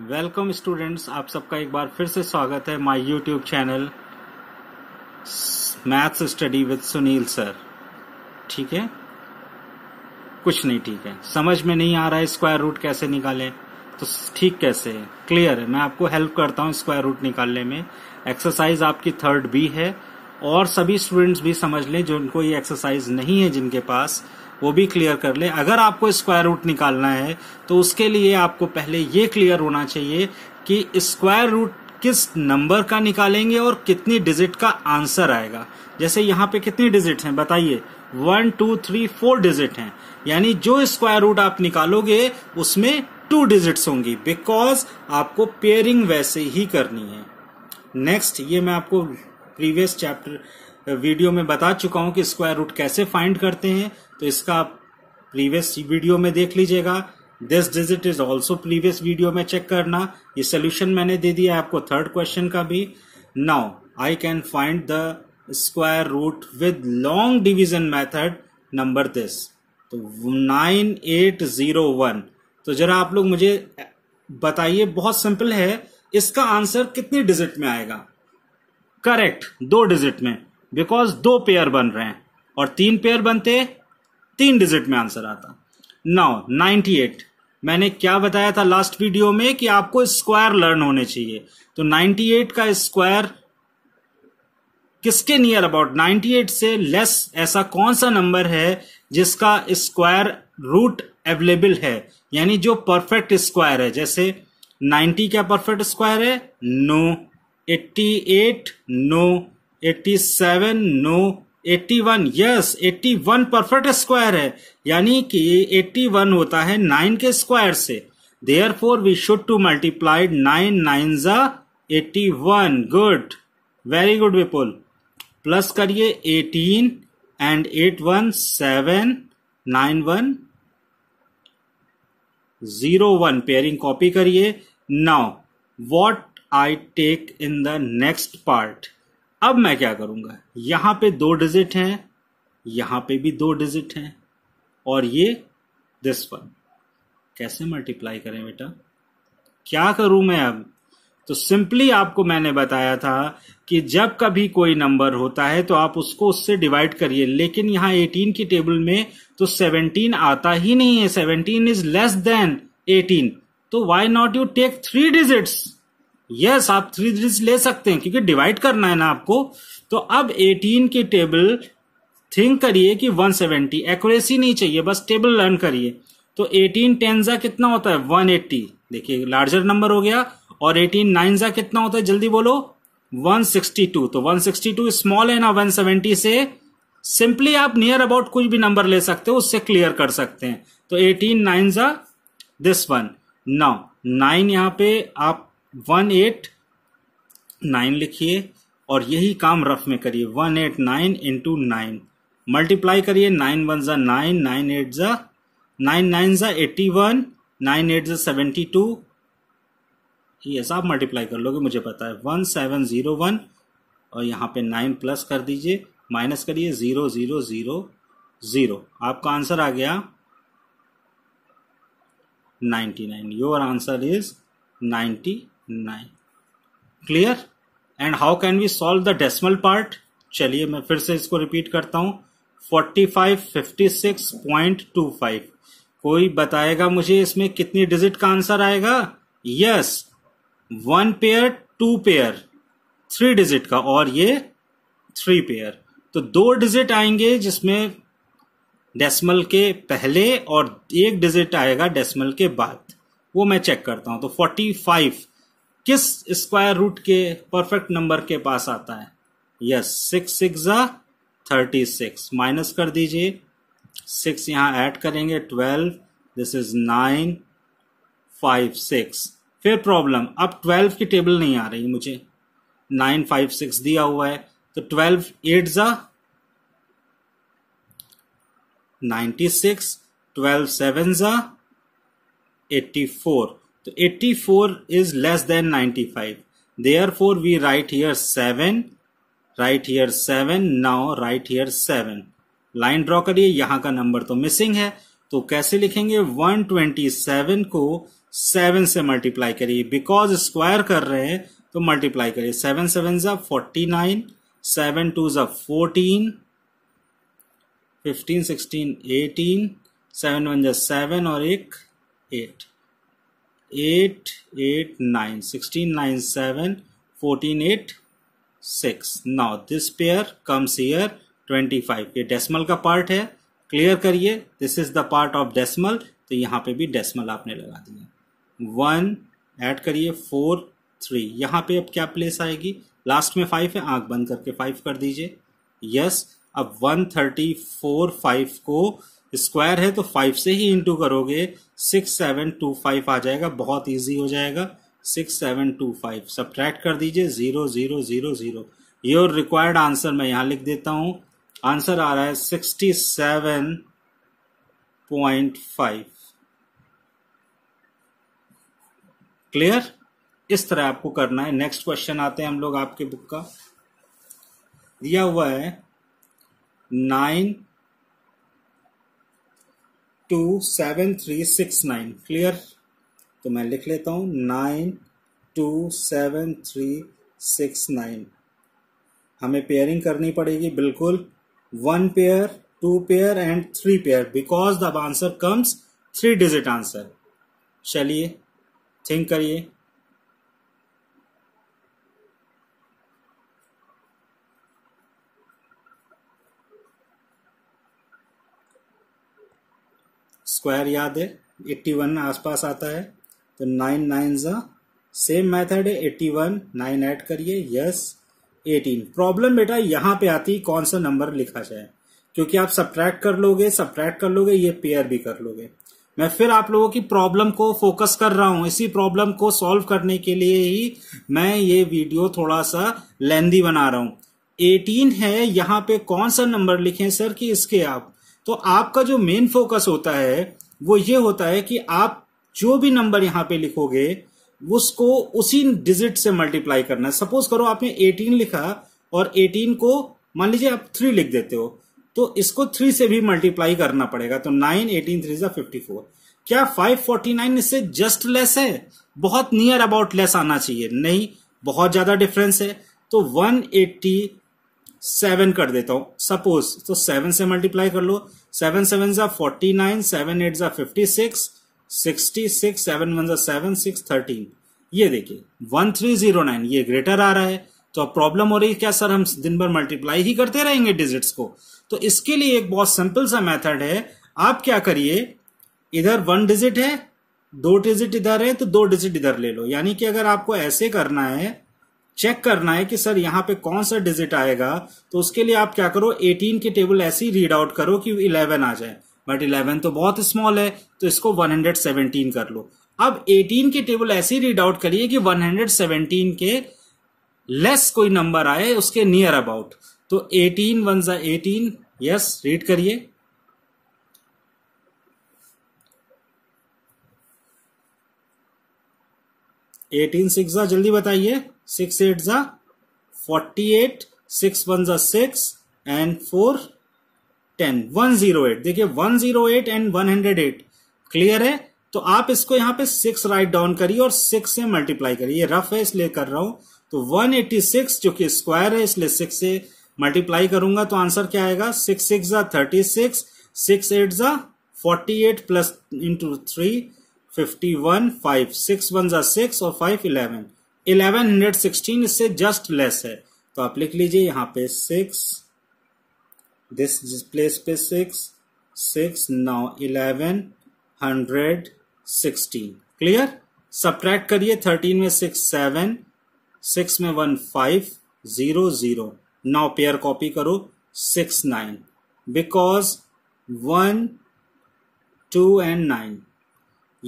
Welcome students आप सबका एक बार फिर से स्वागत है my YouTube channel maths study with Sunil sir ठीक है कुछ नहीं ठीक है समझ में नहीं आ रहा है स्क्वायर रूट कैसे निकालें तो ठीक कैसे है क्लियर है मैं आपको हेल्प करता हूँ स्क्वायर रूट निकालने में एक्सरसाइज आपकी थर्ड बी है और सभी स्टूडेंट्स भी समझ लें जो उनको ये एक्सरसाइज नहीं है जिनके पास वो भी क्लियर कर ले अगर आपको स्क्वायर रूट निकालना है तो उसके लिए आपको पहले ये क्लियर होना चाहिए कि स्क्वायर रूट किस नंबर का निकालेंगे और कितनी डिजिट का आंसर आएगा जैसे यहाँ पे कितनी डिजिट हैं बताइए one two three four digit हैं यानी जो स्क्वायर रूट आप निकालोगे उसमें टू डिजिट्स होंगी बिकॉज आपको पेयरिंग वैसे ही करनी है नेक्स्ट ये मैं आपको प्रीवियस चैप्टर वीडियो में बता चुका हूं कि स्क्वायर रूट कैसे फाइंड करते हैं तो इसका प्रीवियस वीडियो में देख लीजिएगा this digit is also previous video में चेक करना ये सोल्यूशन मैंने दे दिया आपको थर्ड क्वेश्चन का भी now I can find the square root with long division method number this तो नाइन एट जीरो वन तो जरा आप लोग मुझे बताइए बहुत सिंपल है इसका आंसर कितने डिजिट में आएगा करेक्ट दो डिजिट में बिकॉज दो पेयर बन रहे हैं और तीन पेयर बनते तीन डिजिट में आंसर आता नाउ एट मैंने क्या बताया था लास्ट वीडियो में कि आपको स्क्वायर लर्न होने चाहिए तो 98 का स्क्वायर किसके नियर अबाउट 98 से लेस ऐसा कौन सा नंबर है जिसका स्क्वायर रूट अवेलेबल है यानी जो परफेक्ट स्क्वायर है जैसे 90 क्या परफेक्ट स्क्वायर है no no. 88 no eighty seven no eighty one yes eighty one perfect square है यानी कि एट्टी वन होता है नाइन के स्क्वायर से there four we should to multiplied nine nine जा eighty one good very good Vipul plus करिए eighteen and eight one seven nine one zero one pairing copy करिए now what I take in the next part अब मैं क्या करूंगा यहां पे दो डिजिट हैं यहां पे भी दो डिजिट हैं और ये दिस वन कैसे मल्टीप्लाई करें बेटा क्या करूं मैं अब तो सिंपली आपको मैंने बताया था कि जब कभी कोई नंबर होता है तो आप उसको उससे डिवाइड करिए लेकिन यहां 18 की टेबल में तो 17 आता ही नहीं है 17 इज लेस देन 18 तो why not you take three digits yes आप थ्री डिजिट ले सकते हैं क्योंकि डिवाइड करना है ना आपको तो अब 18 की टेबल थिंक करिए कि 170 एक्यूरेसी नहीं चाहिए बस टेबल लर्न करिए तो 18 टेन जा कितना होता है 180 देखिए लार्जर नंबर हो गया और 18 नाइन जा कितना होता है जल्दी बोलो 162 तो 162 स्मॉल है ना 170 से सिंपली आप नियर अबाउट कुछ भी नंबर ले सकते हो उससे क्लियर कर सकते हैं तो एटीन नाइन जा दिस वन नौ नाइन यहां पे आप वन एट नाइन लिखिए और यही काम रफ में करिए one eight nine into nine multiply करिए नाइन वन ज़ा नाइन नाइन एट ज़ा नाइन नाइन ज़ा एट्टी वन नाइन एट ज़ा सेवेंटी टू ऐसा आप मल्टीप्लाई कर लोगे मुझे पता है वन सेवन ज़ीरो वन और यहाँ पे नाइन प्लस कर दीजिए माइनस करिए ज़ीरो ज़ीरो ज़ीरो ज़ीरो आपका आंसर आ गया ninety nine your answer is ninety nine clear and how can we solve the decimal part चलिए मैं फिर से इसको रिपीट करता हूं forty five fifty six point two five कोई बताएगा मुझे इसमें कितनी डिजिट का आंसर आएगा yes one pair two pair three digit का और ये थ्री पेयर तो दो डिजिट आएंगे जिसमें डेसिमल के पहले और एक डिजिट आएगा डेसिमल के बाद वो मैं चेक करता हूं तो फोर्टी फाइव किस स्क्वायर रूट के परफेक्ट नंबर के पास आता है यस सिक्स सिक्स ज़ा थर्टी सिक्स माइनस कर दीजिए सिक्स यहाँ ऐड करेंगे twelve this is nine five six फिर प्रॉब्लम अब ट्वेल्व की टेबल नहीं आ रही मुझे नाइन फाइव सिक्स दिया हुआ है तो ट्वेल्व एट ज़ा नाइन्टी सिक्स ट्वेल्व सेवन ज़ा एट्टी फोर तो 84 then ninety five there four we right here seven right here seven now right here seven line draw करिए यहां का नंबर तो मिसिंग है तो कैसे लिखेंगे 127 को 7 से मल्टीप्लाई करिए बिकॉज स्क्वायर कर रहे हैं तो मल्टीप्लाई करिए 7 सेवन जब फोर्टी नाइन सेवन टू जब fourteen fifteen sixteen eighteen seven one जा सेवन और एक eight eight eight nine sixteen nine seven fourteen eight six now this pair comes here twenty five ये डेसिमल का part है clear करिए this is the part of decimal तो यहाँ पे भी डेसिमल आपने लगा दिया वन ऐड करिए फोर थ्री यहाँ पे अब क्या प्लेस आएगी लास्ट में फाइव है आंख बंद करके फाइव कर दीजिए यस yes, अब वन थर्टी फोर फाइव को स्क्वायर है तो फाइव से ही इंटू करोगे सिक्स सेवन टू फाइव आ जाएगा बहुत ईजी हो जाएगा six seven two five subtract कर दीजिए zero zero zero zero your required answer मैं यहाँ लिख देता हूँ आंसर आ रहा है sixty seven point five clear इस तरह आपको करना है नेक्स्ट क्वेश्चन आते हैं हम लोग आपके बुक का दिया हुआ है nine two seven three six nine clear तो मैं लिख लेता हूँ nine two seven three six nine हमें पेयरिंग करनी पड़ेगी बिल्कुल one pair two pair and three pair because the answer comes three digit answer चलिए थिंक करिए स्क्वायर याद है एट्टी वन आसपास आता है तो नाइन नाइन ज़ा सेम मेथड है एट्टी वन नाइन ऐड करिए यस एटीन प्रॉब्लम बेटा यहाँ पे आती कौन सा नंबर लिखा जाए क्योंकि आप सब्ट्रैक्ट कर लोगे सब्ट्रैक्ट कर लोगे ये पेयर भी कर लोगे मैं फिर आप लोगों की प्रॉब्लम को फोकस कर रहा हूं इसी प्रॉब्लम को सॉल्व करने के लिए ही मैं ये वीडियो थोड़ा सा लेंदी बना रहा हूं एटीन है यहां पे कौन सा नंबर लिखें सर कि इसके आप तो आपका जो मेन फोकस होता है वो ये होता है कि आप जो भी नंबर यहां पे लिखोगे उसको उसी डिजिट से मल्टीप्लाई करना है सपोज करो आपने 18 लिखा और 18 को मान लीजिए आप थ्री लिख देते हो तो इसको थ्री से भी मल्टीप्लाई करना पड़ेगा तो नाइन एटीन थ्री जो फिफ्टी फोर क्या फाइव फोर्टी नाइन इससे जस्ट लेस है बहुत नियर अबाउट लेस आना चाहिए नहीं बहुत ज्यादा डिफरेंस है तो वन एट्टी सेवन कर देता हूं सपोज तो सेवन से मल्टीप्लाई कर लो सेवन सेवन जा फोर्टी नाइन सेवन एट जा fifty six sixty six seven one जा सेवन सिक्स थर्टीन ये देखिए वन थ्री जीरो नाइन ये ग्रेटर आ रहा है तो अब प्रॉब्लम हो रही है क्या सर हम दिन भर मल्टीप्लाई ही करते रहेंगे डिजिट्स को तो इसके लिए एक बहुत सिंपल सा मेथड है आप क्या करिए इधर वन डिजिट है दो डिजिट इधर है तो दो डिजिट इधर ले लो यानी कि अगर आपको ऐसे करना है चेक करना है कि सर यहाँ पे कौन सा डिजिट आएगा तो उसके लिए आप क्या करो 18 की टेबल ऐसी रीड आउट करो कि 11 आ जाए बट 11 तो बहुत स्मॉल है तो इसको 117 कर लो अब 18 की टेबल ऐसी रीड आउट करिए कि 117 के लेस कोई नंबर आए उसके नियर अबाउट तो 18 वन जा एटीन यस रीड करिए एटीन सिक्स जल्दी बताइए सिक्स एट ज़ा फोर्टी एट सिक्स वन ज़ा six and four ten one zero eight देखिए one zero eight and one hundred eight clear है तो आप इसको यहाँ पे सिक्स राइट डाउन करिए और सिक्स से मल्टीप्लाई करिए रफ है इसलिए कर रहा हूं तो वन एट्टी सिक्स जो कि स्क्वायर है इसलिए सिक्स से मल्टीप्लाई करूंगा तो आंसर क्या आएगा सिक्स सिक्स ज़ा थर्टी सिक्स सिक्स एट ज़ा forty eight plus into three fifty one five six one ज़ा सिक्स और फाइव इलेवन 1116 इससे जस्ट लेस है तो आप लिख लीजिए यहां पे सिक्स दिस प्लेस पे सिक्स सिक्स नौ eleven hundred sixteen clear subtract करिए थर्टीन में सिक्स सेवन सिक्स में वन फाइव जीरो जीरो नौ पेयर कॉपी करो six nine because one two and nine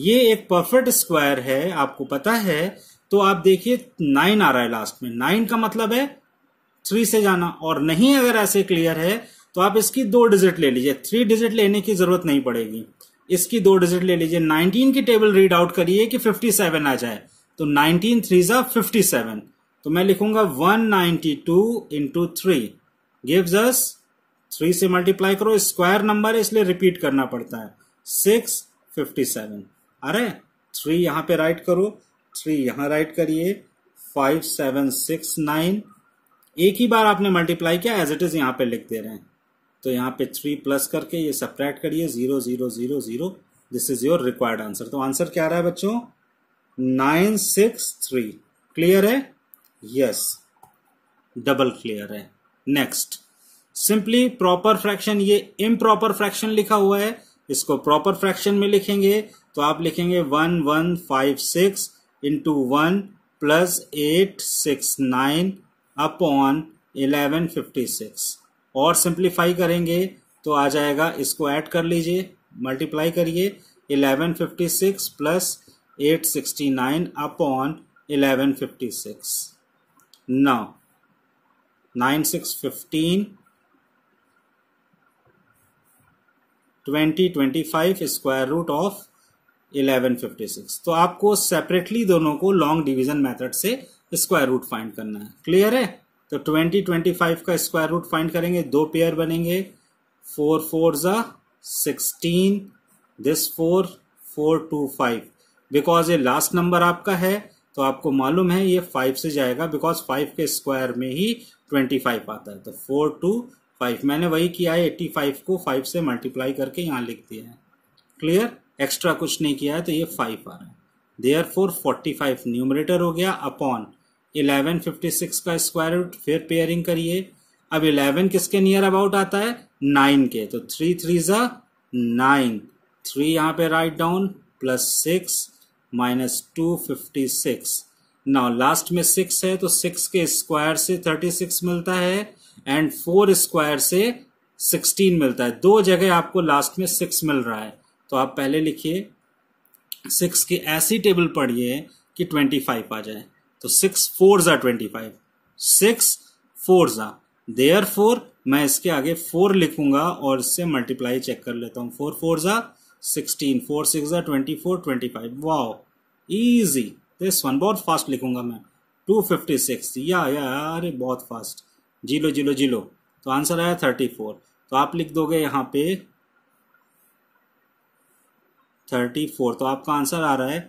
ये एक परफेक्ट स्क्वायर है आपको पता है तो आप देखिए नाइन आ रहा है लास्ट में नाइन का मतलब है थ्री से जाना और नहीं अगर ऐसे क्लियर है तो आप इसकी दो डिजिट ले लीजिए थ्री डिजिट लेने की जरूरत नहीं पड़ेगी इसकी दो डिजिट ले लीजिए नाइनटीन की टेबल रीड आउट करिए कि सेवन आ जाए तो नाइनटीन थ्री जा फिफ्टी तो मैं लिखूंगा one ninety two into three gives us three से मल्टीप्लाई करो स्क्वायर नंबर है इसलिए रिपीट करना पड़ता है सिक्स फिफ्टी सेवन अरे थ्री यहां पे राइट करो थ्री यहां राइट करिए फाइव सेवन सिक्स नाइन एक ही बार आपने मल्टीप्लाई किया एज इट इज यहां पे लिख दे रहे हैं तो यहां पे थ्री प्लस करके ये सप्रैक्ट करिए zero zero zero zero this is your required answer तो आंसर क्या आ रहा है बच्चों नाइन सिक्स थ्री क्लियर है यस डबल क्लियर है नेक्स्ट सिंपली प्रॉपर फ्रैक्शन ये इम प्रॉपर फ्रैक्शन लिखा हुआ है इसको प्रॉपर फ्रैक्शन में लिखेंगे तो आप लिखेंगे one one five six into one plus eight six nine upon eleven fifty six और सिंप्लीफाई करेंगे तो आ जाएगा इसको ऐड कर लीजिए मल्टीप्लाई करिए eleven fifty six plus eight sixty nine upon eleven fifty six नौ nine six fifteen twenty twenty five square root of 1156 तो आपको सेपरेटली दोनों को लॉन्ग डिवीजन मेथड से स्क्वायर रूट फाइंड करना है क्लियर है तो 2025 का स्क्वायर रूट फाइंड करेंगे दो पेयर बनेंगे फोर फोर ज़ा sixteen this four four two five because ये लास्ट नंबर आपका है तो आपको मालूम है ये फाइव से जाएगा बिकॉज फाइव के स्क्वायर में ही ट्वेंटी फाइव आता है तो फोर टू फाइव मैंने वही किया है एट्टी फाइव को फाइव से मल्टीप्लाई करके यहाँ लिख दिया है क्लियर एक्स्ट्रा कुछ नहीं किया है तो ये फाइव आ रहा है there four forty five numerator हो गया अपॉन इलेवन फिफ्टी सिक्स का स्क्वायर रूट फिर पेयरिंग करिए अब इलेवन किसके नियर अबाउट आता है नाइन के तो थ्री थ्री ज़ा नाइन थ्री यहाँ पे right down plus six minus two fifty six now last में सिक्स है तो सिक्स के स्क्वायर से थर्टी सिक्स मिलता है एंड फोर स्क्वायर से सिक्सटीन मिलता है दो जगह आपको लास्ट में सिक्स मिल रहा है तो आप पहले लिखिए सिक्स की ऐसी टेबल पढ़िए कि ट्वेंटी फाइव आ जाए तो सिक्स फोर ज़ा ट्वेंटी फाइव सिक्स फोर ज़ा देयर फोर मैं इसके आगे फोर लिखूंगा और इससे मल्टीप्लाई चेक कर लेता हूँ फोर फोर ज़ा सिक्सटीन फोर सिक्स ज़ा twenty four twenty five wow easy this one बहुत फास्ट लिखूंगा मैं टू फिफ्टी सिक्स या यार अरे बहुत फास्ट जी लो जी लो जी लो तो आंसर आया थर्टी फोर तो आप लिख दोगे यहाँ पे थर्टी फोर तो आपका आंसर आ रहा है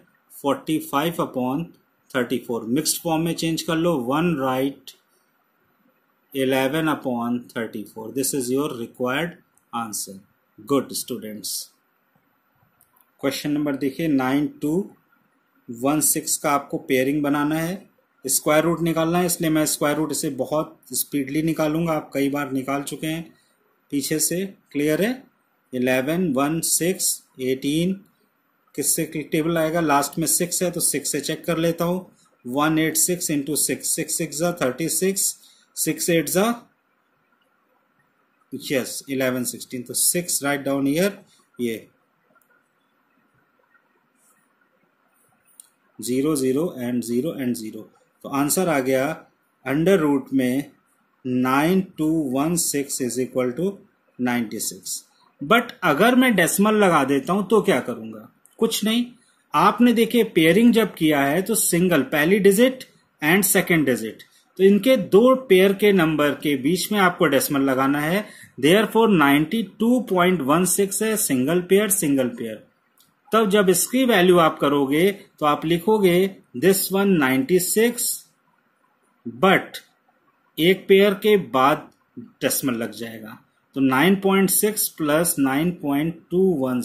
forty five upon thirty four mixed form में चेंज कर लो one right eleven upon thirty four this is your required answer good students question number देखिए नाइन टू वन सिक्स का आपको पेयरिंग बनाना है स्क्वायर रूट निकालना है इसलिए मैं स्क्वायर रूट इसे बहुत स्पीडली निकालूंगा आप कई बार निकाल चुके हैं पीछे से क्लियर है इलेवन वन सिक्स एटीन किससे टेबल आएगा लास्ट में सिक्स है तो सिक्स से चेक कर लेता हूँ one eight six into six six six ज़ा थर्टी सिक्स सिक्स एट ज़ा यस इलेवन सिक्सटीन तो सिक्स राइट डाउन ईयर ये zero zero and zero and zero तो आंसर आ गया अंडर रूट में nine two one six is equal to ninety six but अगर मैं डेसिमल लगा देता हूं तो क्या करूंगा कुछ नहीं आपने देखिए पेयरिंग जब किया है तो सिंगल पहली डिजिट एंड सेकेंड डिजिट तो इनके दो पेयर के नंबर के बीच में आपको डेसिमल लगाना है there four ninety two point one six है सिंगल पेयर सिंगल पेयर तब जब इसकी वैल्यू आप करोगे तो आप लिखोगे this one ninety six but एक पेयर के बाद डेसिमल लग जाएगा तो 9.6 प्लस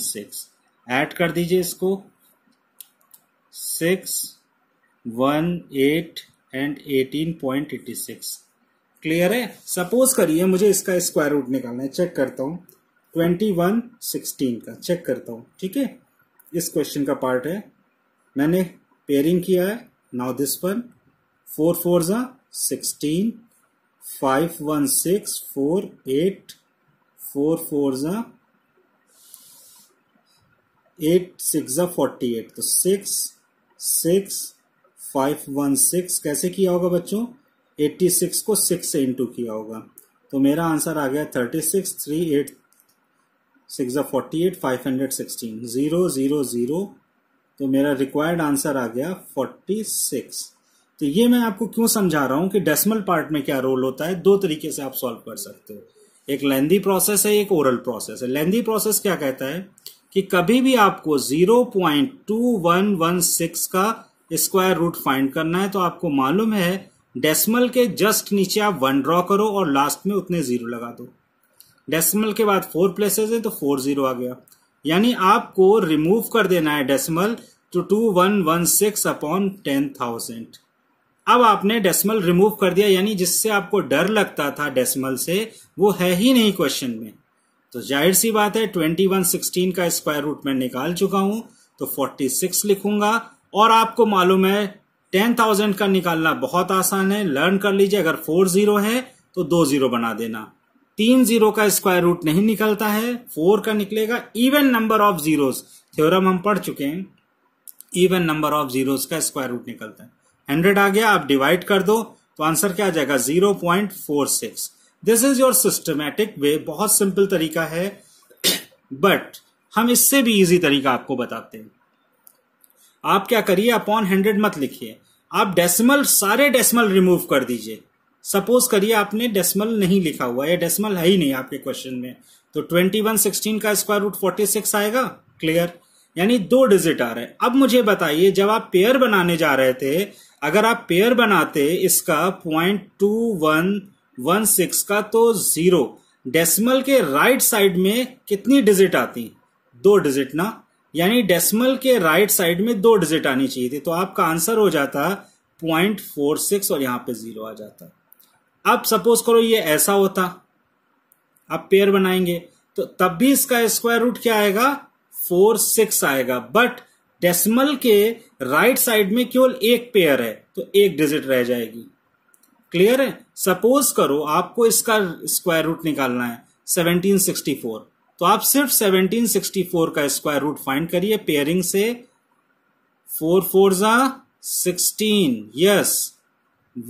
सिक्स ऐड कर दीजिए इसको six one eight and eighteen point eighty six clear है सपोज करिए मुझे इसका स्क्वायर रूट निकालना है चेक करता हूँ ट्वेंटी वन सिक्सटीन का चेक करता हूँ ठीक है इस क्वेश्चन का पार्ट है मैंने पेयरिंग किया है नाउ दिस पर फोर फोर ज़ा sixteen five one six four eight four four ज़ा एट सिक्स फोर्टी एट तो six six five one six कैसे किया होगा बच्चों एट्टी सिक्स को सिक्स से इंटू किया होगा तो मेरा आंसर आ गया thirty six three eight six forty eight five hundred sixteen zero zero zero तो मेरा रिक्वायर्ड आंसर आ गया फोर्टी सिक्स तो ये मैं आपको क्यों समझा रहा हूँ कि डेसिमल पार्ट में क्या रोल होता है दो तरीके से आप सॉल्व कर सकते हो एक लेंदी प्रोसेस है एक ओरल प्रोसेस है लेंदी प्रोसेस क्या कहता है कि कभी भी आपको 0.2116 का स्क्वायर रूट फाइंड करना है तो आपको मालूम है डेसिमल के जस्ट नीचे आप वन ड्रॉ करो और लास्ट में उतने जीरो लगा दो डेसिमल के बाद फोर प्लेसेस है तो फोर जीरो आ गया यानी आपको रिमूव कर देना है डेसिमल तो two one one six upon ten thousand अब आपने डेसिमल रिमूव कर दिया यानी जिससे आपको डर लगता था डेसिमल से वो है ही नहीं क्वेश्चन में तो जाहिर सी बात है ट्वेंटी वन सिक्सटीन का स्क्वायर रूट मैं निकाल चुका हूं तो फोर्टी सिक्स लिखूंगा और आपको मालूम है टेन थाउजेंड का निकालना बहुत आसान है लर्न कर लीजिए अगर फोर जीरो है तो दो जीरो बना देना तीन जीरो का स्क्वायर रूट नहीं निकलता है फोर का निकलेगा even number of zeros theorem हम पढ़ चुके हैं इवन नंबर ऑफ जीरोस का स्क्वायर रूट निकलता है हंड्रेड आ गया आप डिवाइड कर दो तो आंसर क्या आ जाएगा zero point four six this is your systematic way बहुत सिंपल तरीका है बट हम इससे भी इजी तरीका आपको बताते हैं आप क्या करिए अपॉन हंड्रेड मत लिखिए आप डेसिमल सारे डेसिमल रिमूव कर दीजिए सपोज करिए आपने डेसिमल नहीं लिखा हुआ या डेसिमल है ही नहीं आपके क्वेश्चन में तो ट्वेंटी वन सिक्सटीन का स्क्वायर रूट फोर्टी सिक्स आएगा क्लियर यानी दो डिजिट आ रहे हैं अब मुझे बताइए जब आप पेयर बनाने जा रहे थे अगर आप पेयर बनाते इसका point two one one six का तो जीरो डेसिमल के राइट साइड में कितनी डिजिट आती दो डिजिट ना यानी डेसिमल के राइट साइड में दो डिजिट आनी चाहिए थी तो आपका आंसर हो जाता पॉइंट फोर सिक्स और यहां पे जीरो आ जाता अब सपोज करो ये ऐसा होता आप पेयर बनाएंगे तो तब भी इसका स्क्वायर रूट क्या आएगा फोर सिक्स आएगा बट डेसिमल के राइट साइड में केवल एक पेयर है तो एक डिजिट रह जाएगी क्लियर है सपोज करो आपको इसका स्क्वायर रूट निकालना है 1764 तो आप सिर्फ 1764 का स्क्वायर रूट फाइंड करिए पेयरिंग से फोर फोर जा sixteen yes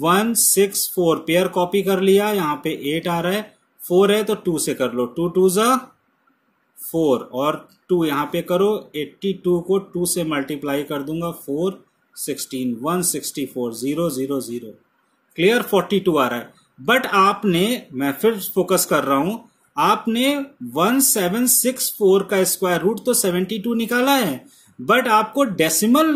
one six four pair copy कर लिया यहां पे एट आ रहा है फोर है तो टू से कर लो टू टू जा फोर और टू यहां पे करो एट्टी टू को टू से मल्टीप्लाई कर दूंगा four sixteen one sixty four zero zero zero clear forty two आ रहा है बट आपने मैं फिर फोकस कर रहा हूं आपने वन सेवन सिक्स फोर का स्क्वायर रूट तो सेवेंटी टू निकाला है बट आपको डेसिमल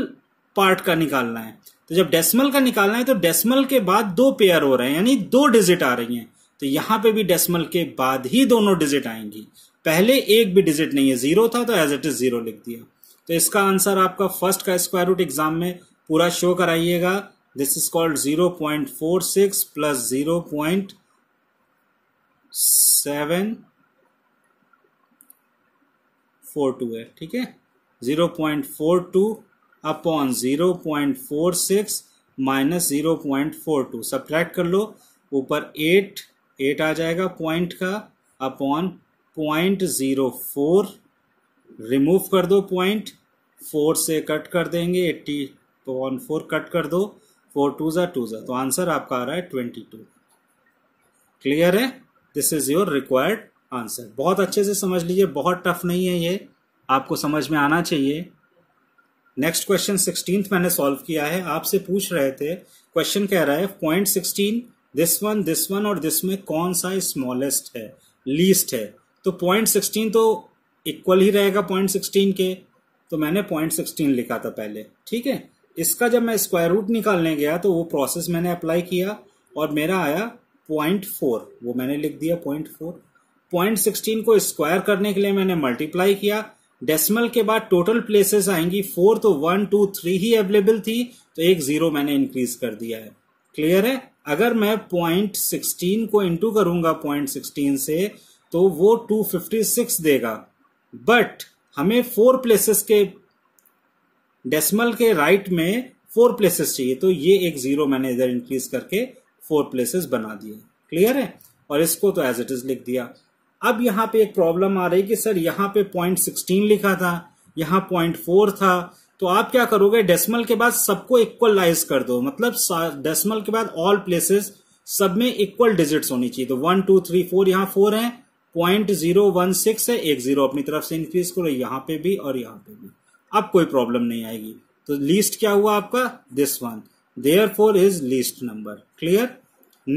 पार्ट का निकालना है तो जब डेसिमल का निकालना है तो डेसिमल के बाद दो पेयर हो रहे हैं यानी दो डिजिट आ रही हैं तो यहां पे भी डेसिमल के बाद ही दोनों डिजिट आएंगी पहले एक भी डिजिट नहीं है जीरो था तो एज इट इज जीरो लिख दिया तो इसका आंसर आपका फर्स्ट का स्क्वायर रूट एग्जाम में पूरा शो कराइएगा This is called 0.46 plus 0.742 है ठीक है 0.42 अपॉन 0.46 माइनस 0.42 सब्ट्रैक्ट कर लो ऊपर 8 8 आ जाएगा पॉइंट का upon point zero four remove कर दो पॉइंट फोर से कट कर देंगे एट्टी अपॉन फोर कट कर दो फोर टू ज़ा टू ज़ा तो आंसर आपका आ रहा है ट्वेंटी टू क्लियर है this is your required answer बहुत अच्छे से समझ लीजिए बहुत टफ नहीं है ये आपको समझ में आना चाहिए नेक्स्ट क्वेश्चन सिक्सटीन मैंने सॉल्व किया है आपसे पूछ रहे थे क्वेश्चन कह रहा है point sixteen this one this one और दिस में कौन सा स्मॉलेस्ट है लीस्ट है तो पॉइंट सिक्सटीन तो इक्वल ही रहेगा पॉइंट सिक्सटीन के तो मैंने पॉइंट सिक्सटीन लिखा था पहले ठीक है इसका जब मैं स्क्वायर रूट निकालने गया तो वो प्रोसेस मैंने अप्लाई किया और मेरा आया पॉइंट फोर वो मैंने लिख दिया पॉइंट फोर पॉइंट सिक्सटीन को स्क्वायर करने के लिए मैंने मल्टीप्लाई किया डेसिमल के बाद टोटल प्लेसेस आएंगी फोर तो वन टू थ्री ही अवेलेबल थी तो एक जीरो मैंने इंक्रीज कर दिया है क्लियर है अगर मैं पॉइंट सिक्सटीन को इंटू करूंगा पॉइंट सिक्सटीन से तो वो टू फिफ्टी सिक्स देगा बट हमें फोर प्लेसेस के डेसिमल के राइट right में फोर प्लेसेस चाहिए तो ये एक जीरो मैंने इधर इंक्रीज करके फोर प्लेसेस बना दिए क्लियर है और इसको तो एज इट इज लिख दिया अब यहाँ पे एक प्रॉब्लम आ रही कि सर यहाँ पे पॉइंट सिक्सटीन लिखा था यहाँ पॉइंट फोर था तो आप क्या करोगे डेसिमल के बाद सबको इक्वलाइज कर दो मतलब डेसिमल के बाद ऑल प्लेसेस सब में इक्वल डिजिट्स होनी चाहिए तो वन टू थ्री फोर यहाँ फोर है पॉइंट जीरो वन सिक्स है एक जीरो अपनी तरफ से इंक्रीज करो यहाँ पे भी और यहाँ पे भी अब कोई प्रॉब्लम नहीं आएगी तो लीस्ट क्या हुआ आपका this one there four is least number clear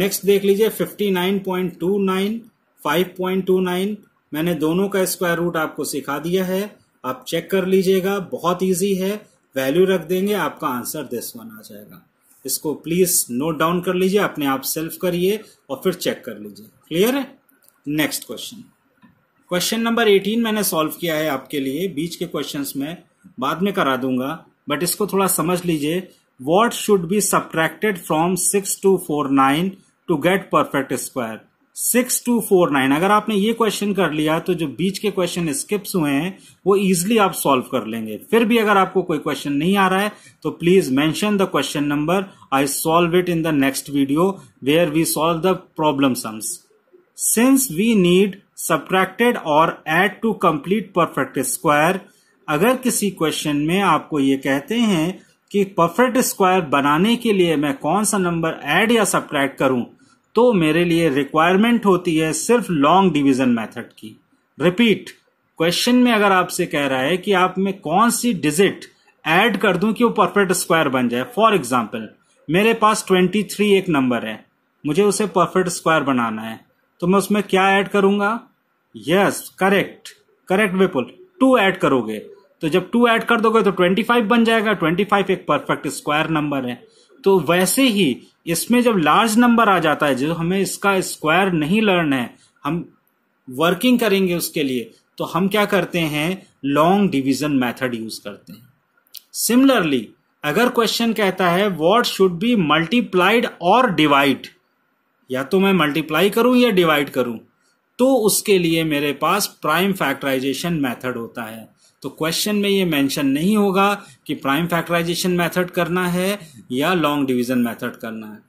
next देख लीजिए fifty nine point two nine five point two nine मैंने दोनों का स्क्वायर रूट आपको सिखा दिया है आप चेक कर लीजिएगा बहुत ईजी है वैल्यू रख देंगे आपका आंसर दिस वन आ जाएगा इसको प्लीज नोट डाउन कर लीजिए अपने आप सेल्फ करिए और फिर चेक कर लीजिए क्लियर है next question question number eighteen मैंने सॉल्व किया है आपके लिए बीच के क्वेश्चन में बाद में करा दूंगा बट इसको थोड़ा समझ लीजिए what should be subtracted from six two four nine to get perfect square six two four nine अगर आपने ये क्वेश्चन कर लिया तो जो बीच के क्वेश्चन स्किप्स हुए हैं वो इजिली आप सॉल्व कर लेंगे फिर भी अगर आपको कोई क्वेश्चन नहीं आ रहा है तो please mention the question number I solve it in the next video where we solve the problem sums since we need subtracted और add to complete perfect square अगर किसी क्वेश्चन में आपको ये कहते हैं कि परफेक्ट स्क्वायर बनाने के लिए मैं कौन सा नंबर ऐड या सब्ट्रैक्ट करूं तो मेरे लिए रिक्वायरमेंट होती है सिर्फ लॉन्ग डिवीजन मेथड की रिपीट क्वेश्चन में अगर आपसे कह रहा है कि आप में कौन सी डिजिट ऐड कर दूं कि वो परफेक्ट स्क्वायर बन जाए फॉर एग्जाम्पल मेरे पास ट्वेंटी थ्री एक नंबर है मुझे उसे परफेक्ट स्क्वायर बनाना है तो मैं उसमें क्या ऐड करूंगा yes correct correct Vipul two add करोगे तो जब टू ऐड कर दोगे तो ट्वेंटी फाइव बन जाएगा ट्वेंटी फाइव एक परफेक्ट स्क्वायर नंबर है तो वैसे ही इसमें जब लार्ज नंबर आ जाता है जो हमें इसका स्क्वायर नहीं लर्न है हम वर्किंग करेंगे उसके लिए तो हम क्या करते हैं लॉन्ग डिवीजन मेथड यूज करते हैं सिमिलरली अगर क्वेश्चन कहता है व्हाट शुड बी मल्टीप्लाइड और डिवाइड या तो मैं मल्टीप्लाई करूं या डिवाइड करूं तो उसके लिए मेरे पास प्राइम फैक्टराइजेशन मेथड होता है तो क्वेश्चन में ये मेंशन नहीं होगा कि प्राइम फैक्टराइजेशन मेथड करना है या लॉन्ग डिवीजन मेथड करना है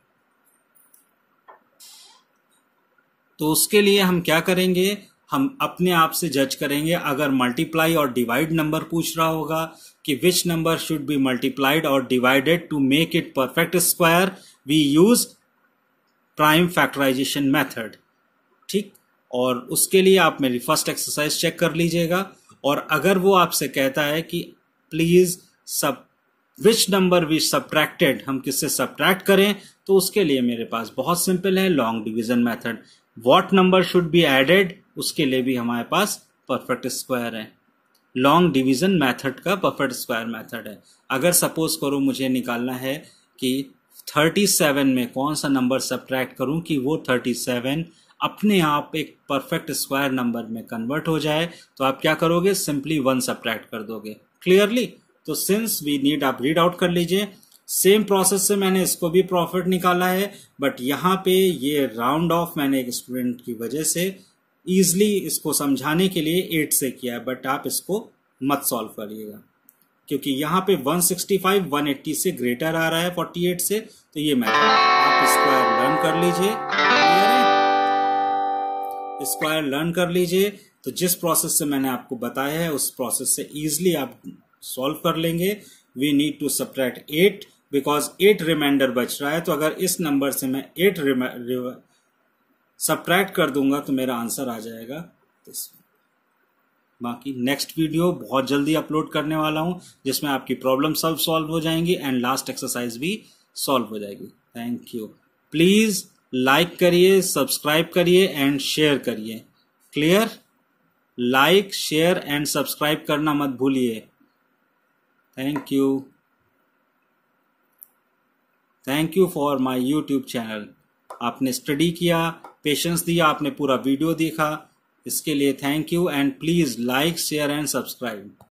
तो उसके लिए हम क्या करेंगे हम अपने आप से जज करेंगे अगर मल्टीप्लाई और डिवाइड नंबर पूछ रहा होगा कि which number should be multiplied और divided to make it perfect square we use prime factorization method ठीक और उसके लिए आप मेरी फर्स्ट एक्सरसाइज चेक कर लीजिएगा और अगर वो आपसे कहता है कि प्लीज सब विच नंबर विच सब्ट्रैक्टेड हम किससे सब्ट्रैक्ट करें तो उसके लिए मेरे पास बहुत सिंपल है long division method what number should be added उसके लिए भी हमारे पास परफेक्ट स्क्वायर है लॉन्ग डिवीजन मेथड का परफेक्ट स्क्वायर मेथड है अगर सपोज करो मुझे निकालना है कि 37 में कौन सा नंबर सब्ट्रैक्ट करूं कि वो 37 अपने आप एक परफेक्ट स्क्वायर नंबर में कन्वर्ट हो जाए तो आप क्या करोगे सिंपली वन सब्ट्रैक्ट कर दोगे क्लियरली तो सिंस वी नीड आप रीड आउट कर लीजिए सेम प्रोसेस से मैंने इसको भी प्रॉफिट निकाला है बट यहाँ पे ये राउंड ऑफ मैंने एक स्टूडेंट की वजह से ईजली इसको समझाने के लिए एट से किया है बट आप इसको मत सॉल्व करिएगा क्योंकि यहाँ पे 165 180 से ग्रेटर आ रहा है 48 से तो ये मैं आप स्क्वायर लर्न कर लीजिए स्क्वायर लर्न कर लीजिए तो जिस प्रोसेस से मैंने आपको बताया है उस प्रोसेस से इजिली आप सॉल्व कर लेंगे we need to subtract eight because eight remainder बच रहा है तो अगर इस नंबर से मैं एट सब्ट्रैक्ट कर दूंगा तो मेरा आंसर आ जाएगा दिस तो बाकी नेक्स्ट वीडियो बहुत जल्दी अपलोड करने वाला हूं जिसमें आपकी प्रॉब्लम सब सॉल्व हो जाएंगी एंड लास्ट एक्सरसाइज भी सॉल्व हो जाएगी थैंक यू प्लीज़ लाइक करिए सब्सक्राइब करिए एंड शेयर करिए clear like share and subscribe करना मत भूलिए thank you thank you for my YouTube channel आपने स्टडी किया पेशेंस दिया आपने पूरा वीडियो देखा इसके लिए thank you and please like share and subscribe